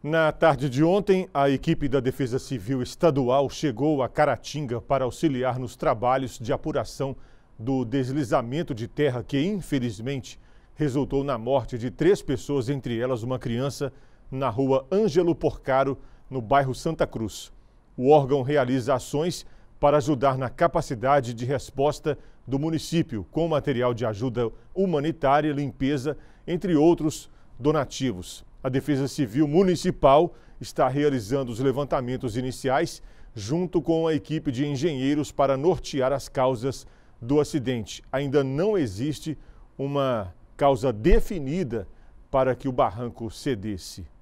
Na tarde de ontem, a equipe da Defesa Civil Estadual chegou a Caratinga para auxiliar nos trabalhos de apuração do deslizamento de terra que, infelizmente, resultou na morte de três pessoas, entre elas uma criança, na rua Ângelo Porcaro, no bairro Santa Cruz. O órgão realiza ações para ajudar na capacidade de resposta do município, com material de ajuda humanitária, limpeza, entre outros donativos a Defesa Civil Municipal está realizando os levantamentos iniciais junto com a equipe de engenheiros para nortear as causas do acidente. Ainda não existe uma causa definida para que o barranco cedesse.